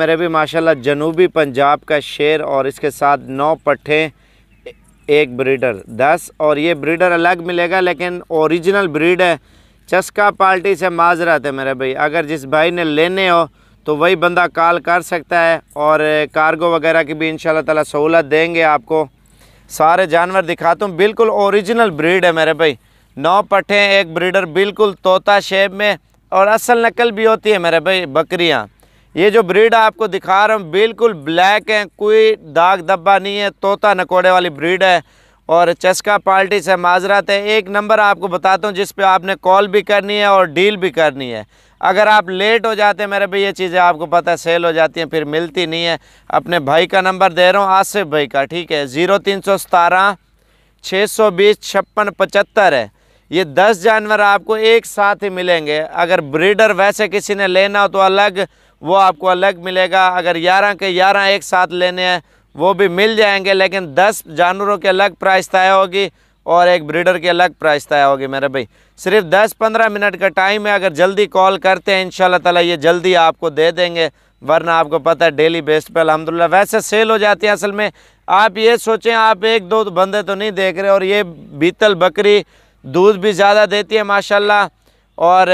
मेरे भी माशाल्लाह जनूबी पंजाब का शेर और इसके साथ नौ पट्ठे एक ब्रीडर दस और ये ब्रीडर अलग मिलेगा लेकिन ओरिजिनल ब्रीड है चस्का पार्टी से माजरात है मेरे भाई अगर जिस भाई ने लेने हो तो वही बंदा कॉल कर सकता है और कार्गो वगैरह की भी इन ताला सहूलत देंगे आपको सारे जानवर दिखाता हूँ बिल्कुल ओरिजिनल ब्रीड है मेरे भाई नौ पट्ठे एक ब्रीडर बिल्कुल तोता शेप में और असल नकल भी होती है मेरे भाई बकरियाँ ये जो ब्रीड आपको दिखा रहा हूँ बिल्कुल ब्लैक है कोई दाग धब्बा नहीं है तोता नकोड़े वाली ब्रीड है और चस्का पार्टी से माजरात है एक नंबर आपको बताता हूँ जिस पे आपने कॉल भी करनी है और डील भी करनी है अगर आप लेट हो जाते हैं मेरे भाई ये चीज़ें आपको पता है सेल हो जाती हैं फिर मिलती नहीं है अपने भाई का नंबर दे रहा हूँ आसिफ भाई का ठीक है ज़ीरो तीन सौ सतारह छः सौ बीस छप्पन पचहत्तर है ये दस जानवर आपको एक साथ ही मिलेंगे अगर ब्रीडर वैसे किसी ने लेना हो तो अलग वो आपको अलग मिलेगा अगर ग्यारह के ग्यारह एक साथ लेने हैं वो भी मिल जाएंगे लेकिन दस जानवरों के अलग प्राइस तय होगी और एक ब्रीडर की अलग प्राइस तय होगी मेरे भाई सिर्फ 10-15 मिनट का टाइम है अगर जल्दी कॉल करते हैं इन ताला ये जल्दी आपको दे देंगे वरना आपको पता है डेली बेस पर अलहमदिल्ला वैसे सेल हो जाती है असल में आप ये सोचें आप एक दो बंदे तो नहीं देख रहे और ये बीतल बकरी दूध भी ज़्यादा देती है माशाला और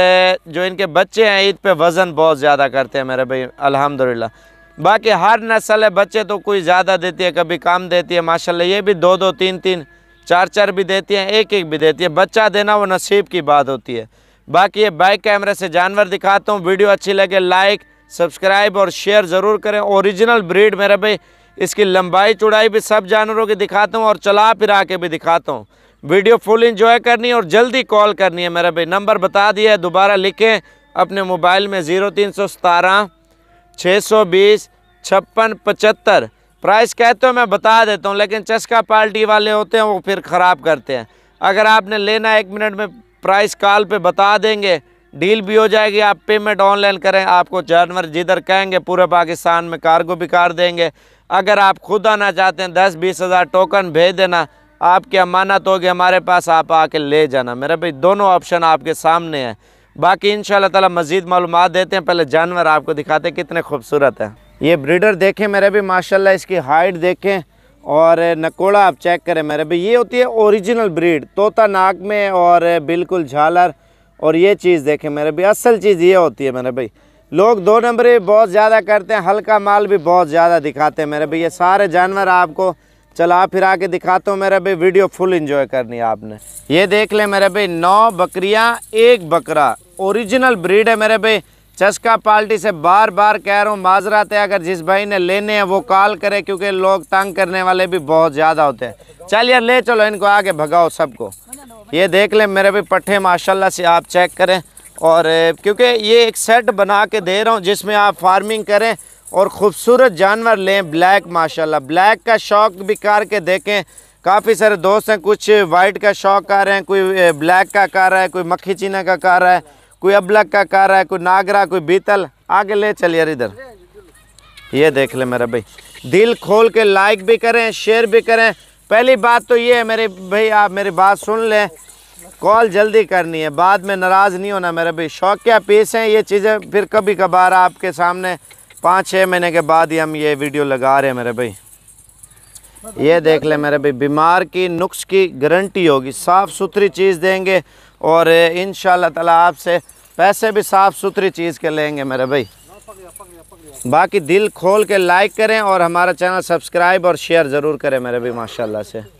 जो इनके बच्चे हैं ईद पे वज़न बहुत ज़्यादा करते हैं मेरे भाई अल्हम्दुलिल्लाह बाकी हर नस्ल है बच्चे तो कोई ज़्यादा देती है कभी कम देती है माशाल्लाह ये भी दो दो तीन तीन चार चार भी देती हैं एक एक भी देती है बच्चा देना वो नसीब की बात होती है बाकी ये बाइक कैमरे से जानवर दिखाता हूँ वीडियो अच्छी लगे लाइक सब्सक्राइब और शेयर ज़रूर करें औरिजिनल ब्रीड मेरे भाई इसकी लंबाई चौड़ाई भी सब जानवरों की दिखाता हूँ और चला फिरा के भी दिखाता हूँ वीडियो फुल इंजॉय करनी है और जल्दी कॉल करनी है मेरा भाई नंबर बता दिया है दोबारा लिखें अपने मोबाइल में ज़ीरो तीन सौ सतारह छः सौ बीस छप्पन पचहत्तर प्राइस कहते हो मैं बता देता हूँ लेकिन चस्का पार्टी वाले होते हैं वो फिर ख़राब करते हैं अगर आपने लेना एक मिनट में प्राइस कॉल पर बता देंगे डील भी हो जाएगी आप पेमेंट ऑनलाइन करें आपको जानवर जिधर कहेंगे पूरे पाकिस्तान में कार्गो भी कार देंगे अगर आप खुद आना चाहते हैं दस बीस हज़ार टोकन भेज देना क्या अमानत होगी हमारे पास आप आके ले जाना मेरे भाई दोनों ऑप्शन आपके सामने है बाकी इन ताला मज़ीद मालूम देते हैं पहले जानवर आपको दिखाते हैं कितने खूबसूरत हैं ये ब्रीडर देखें मेरे भी माशाल्लाह इसकी हाइट देखें और नकोड़ा आप चेक करें मेरे भी ये होती है ओरिजिनल ब्रीड तोता नाक में और बिल्कुल झालर और ये चीज़ देखें मेरे भाई असल चीज़ ये होती है मेरे भाई लोग दो नंबर भी बहुत ज़्यादा करते हैं हल्का माल भी बहुत ज़्यादा दिखाते हैं मेरे भाई ये सारे जानवर आपको आप फिर आके दिखाता हूँ मेरा भाई वीडियो फुल इंजॉय करनी आपने ये देख ले मेरे भाई नौ बकरियाँ एक बकरा ओरिजिनल ब्रीड है मेरे भाई चस्का पार्टी से बार बार कह रहा हूँ माजरात है अगर जिस भाई ने लेने हैं वो कॉल करे क्योंकि लोग तंग करने वाले भी बहुत ज़्यादा होते हैं चलिए ले चलो इनको आगे भगाओ सबको ये देख ले मेरे भाई पट्टे माशाल्लाह से आप चेक करें और क्योंकि ये एक सेट बना के दे रहा हूँ जिसमें आप फार्मिंग करें और ख़ूबसूरत जानवर लें ब्लैक माशाल्लाह ब्लैक का शौक भी कार के देखें काफ़ी सारे दोस्त हैं कुछ वाइट का शौक कर रहे हैं कोई ब्लैक का कर रहा है कोई मक्खी चीना का कर रहा है कोई अबलक का कर रहा है कोई नागरा कोई बीतल आगे ले चल यार इधर ये देख ले मेरा भाई दिल खोल के लाइक भी करें शेयर भी करें पहली बात तो ये है मेरे भाई आप मेरी बात सुन लें कॉल जल्दी करनी है बाद में नाराज़ नहीं होना मेरा भाई क्या पीस हैं ये चीज़ें फिर कभी कभार आपके सामने पाँच छः महीने के बाद ही हम ये वीडियो लगा रहे हैं मेरे भाई ये देख ले मेरे भाई बीमार की नुस्ख की गारंटी होगी साफ़ सुथरी चीज़ देंगे और इन ताला आपसे पैसे भी साफ़ सुथरी चीज़ के लेंगे मेरे भाई बाकी दिल खोल के लाइक करें और हमारा चैनल सब्सक्राइब और शेयर ज़रूर करें मेरे भाई माशाल्लाह से